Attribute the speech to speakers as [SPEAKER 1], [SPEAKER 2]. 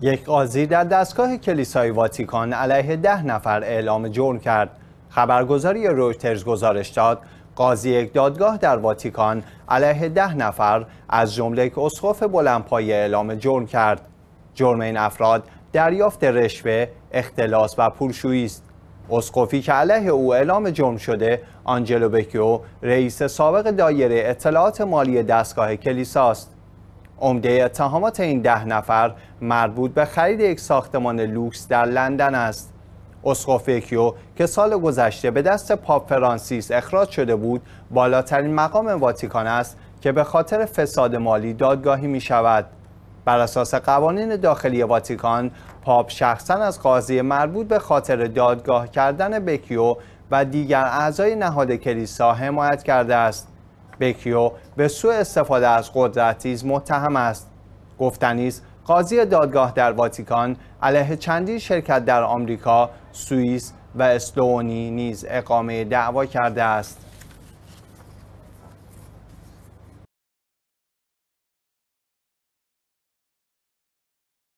[SPEAKER 1] یک قاضی در دستگاه کلیسای واتیکان علیه ده نفر اعلام جرم کرد. خبرگزاری رویترز گزارش داد قاضی یک دادگاه در واتیکان علیه ده نفر از جمله یک اسقف بلندپایه اعلام جرم کرد. جرم این افراد دریافت رشوه، اختلاس و پولشویی است. اسقفی که علیه او اعلام جرم شده آنجلو بکیو رئیس سابق دایره اطلاعات مالی دستگاه کلیساست عمده اتهامات این ده نفر مربوط به خرید یک ساختمان لوکس در لندن است. اسقف که سال گذشته به دست پاپ فرانسیس اخراج شده بود بالاترین مقام واتیکان است که به خاطر فساد مالی دادگاهی می شود. بر اساس قوانین داخلی واتیکان پاپ شخصا از قاضی مربوط به خاطر دادگاه کردن بکیو و دیگر اعضای نهاد کلیسا حمایت کرده است بکیو به سوء استفاده از قدرتیز متهم است گفتنیز قاضی دادگاه در واتیکان علیه چندی شرکت در آمریکا سوئیس و اسلوونی نیز اقامه دعوا کرده است